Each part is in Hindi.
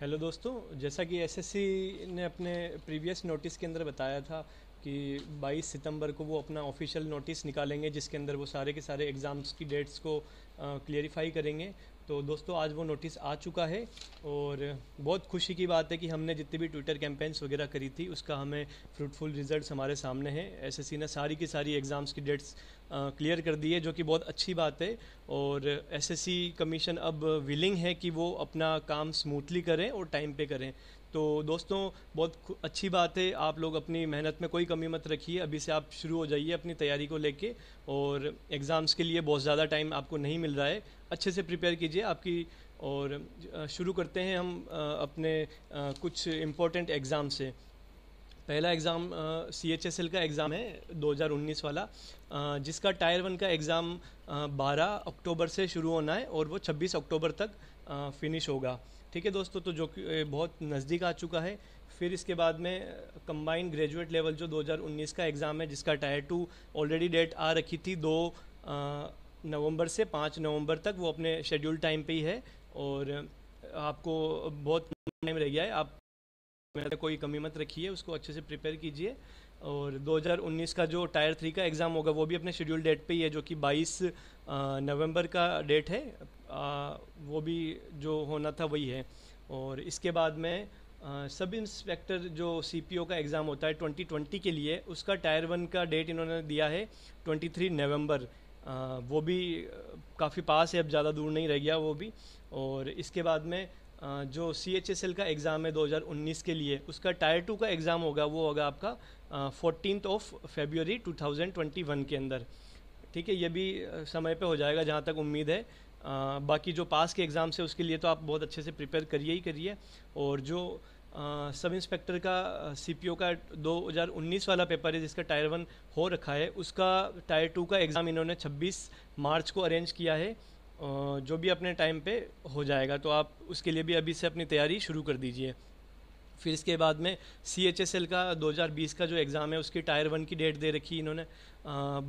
हेलो दोस्तों जैसा कि एसएससी ने अपने प्रीवियस नोटिस के अंदर बताया था कि 22 सितंबर को वो अपना ऑफिशियल नोटिस निकालेंगे जिसके अंदर वो सारे के सारे एग्ज़ाम्स की डेट्स को क्लियरिफाई करेंगे तो दोस्तों आज वो नोटिस आ चुका है और बहुत खुशी की बात है कि हमने जितनी भी ट्विटर कैंपेन्स वगैरह करी थी उसका हमें फ्रूटफुल रिजल्ट्स हमारे सामने हैं एसएससी ने सारी की सारी एग्ज़ाम्स की डेट्स क्लियर कर दी है जो कि बहुत अच्छी बात है और एसएससी कमीशन अब विलिंग है कि वो अपना काम स्मूथली करें और टाइम पे करें तो दोस्तों बहुत अच्छी बात है आप लोग अपनी मेहनत में कोई कमी मत रखिए अभी से आप शुरू हो जाइए अपनी तैयारी को लेके और एग्ज़ाम्स के लिए बहुत ज़्यादा टाइम आपको नहीं मिल रहा है अच्छे से प्रिपेयर कीजिए आपकी और शुरू करते हैं हम अपने कुछ इम्पोर्टेंट एग्ज़ाम से पहला exam C H S L का एग्ज़ाम है 2019 वाला आ, जिसका टायर वन का एग्ज़ाम 12 अक्टूबर से शुरू होना है और वो 26 अक्टूबर तक आ, फिनिश होगा ठीक है दोस्तों तो जो कि बहुत नज़दीक आ चुका है फिर इसके बाद में कंबाइंड ग्रेजुएट लेवल जो 2019 का एग्ज़ाम है जिसका टायर टू ऑलरेडी डेट आ रखी थी दो नवंबर से पाँच नवंबर तक वो अपने शेड्यूल टाइम पे ही है और आपको बहुत टाइम रह गया है आप मेरा कोई कमी मत रखिए उसको अच्छे से प्रिपेयर कीजिए और 2019 का जो टायर थ्री का एग्ज़ाम होगा वो भी अपने शेड्यूल डेट पे ही है जो कि 22 नवंबर का डेट है आ, वो भी जो होना था वही है और इसके बाद में आ, सब इंस्पेक्टर जो सी का एग्ज़ाम होता है 2020 के लिए उसका टायर वन का डेट इन्होंने दिया है 23 नवंबर आ, वो भी काफ़ी पास है अब ज़्यादा दूर नहीं रह गया वो भी और इसके बाद में जो सी एच एस एल का एग्ज़ाम है 2019 के लिए उसका टायर टू का एग्ज़ाम होगा वो होगा आपका फोर्टीन ऑफ फेबररी 2021 के अंदर ठीक है ये भी समय पे हो जाएगा जहाँ तक उम्मीद है आ, बाकी जो पास के एग्ज़ाम्स है उसके लिए तो आप बहुत अच्छे से प्रिपेयर करिए ही करिए और जो आ, सब इंस्पेक्टर का सी का 2019 वाला पेपर है जिसका टायर वन हो रखा है उसका टायर टू का एग्ज़ाम इन्होंने 26 मार्च को अरेंज किया है जो भी अपने टाइम पे हो जाएगा तो आप उसके लिए भी अभी से अपनी तैयारी शुरू कर दीजिए फिर इसके बाद में सी एच एस एल का 2020 का जो एग्ज़ाम है उसकी टायर वन की डेट दे रखी इन्होंने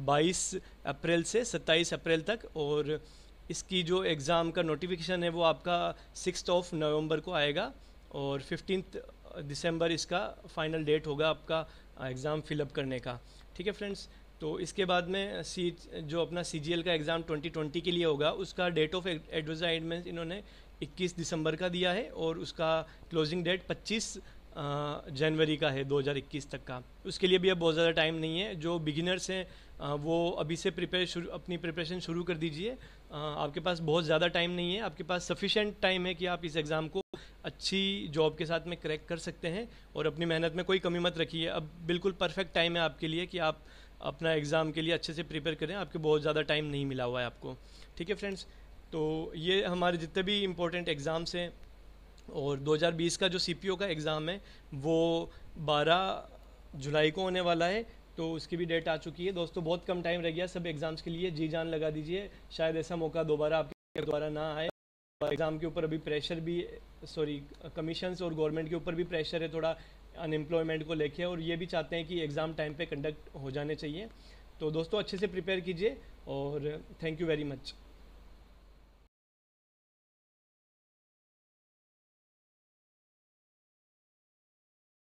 बाईस अप्रैल से सत्ताईस अप्रैल तक और इसकी जो एग्ज़ाम का नोटिफिकेशन है वो आपका सिक्स ऑफ नवंबर को आएगा और फिफ्टीन दिसंबर इसका फाइनल डेट होगा आपका एग्ज़ाम फिलअप करने का ठीक है फ्रेंड्स तो इसके बाद में सी जो अपना सी का एग्ज़ाम 2020 के लिए होगा उसका डेट ऑफ एडवर्टाइजमेंट इन्होंने 21 दिसंबर का दिया है और उसका क्लोजिंग डेट 25 जनवरी का है 2021 तक का उसके लिए भी अब बहुत ज़्यादा टाइम नहीं है जो बिगिनर्स हैं वो अभी से प्रिपेयर शुरू अपनी प्रिपरेशन शुरू कर दीजिए आपके पास बहुत ज़्यादा टाइम नहीं है आपके पास सफिशेंट टाइम है कि आप इस एग्ज़ाम को अच्छी जॉब के साथ में क्रैक कर सकते हैं और अपनी मेहनत में कोई कमी मत रखिए अब बिल्कुल परफेक्ट टाइम है आपके लिए कि आप अपना एग्ज़ाम के लिए अच्छे से प्रिपेयर करें आपके बहुत ज़्यादा टाइम नहीं मिला हुआ है आपको ठीक है फ्रेंड्स तो ये हमारे जितने भी इम्पोर्टेंट एग्ज़ाम्स हैं और 2020 का जो सी का एग्ज़ाम है वो 12 जुलाई को होने वाला है तो उसकी भी डेट आ चुकी है दोस्तों बहुत कम टाइम रह गया सब एग्ज़ाम्स के लिए जी जान लगा दीजिए शायद ऐसा मौका दोबारा आपके द्वारा ना आए एग्ज़ाम के ऊपर अभी प्रेशर भी सॉरी कमीशन और गवर्नमेंट के ऊपर भी प्रेशर है थोड़ा अनएम्प्लॉयमेंट को लेके और ये भी चाहते हैं कि एग्ज़ाम टाइम पे कंडक्ट हो जाने चाहिए तो दोस्तों अच्छे से प्रिपेयर कीजिए और थैंक यू वेरी मच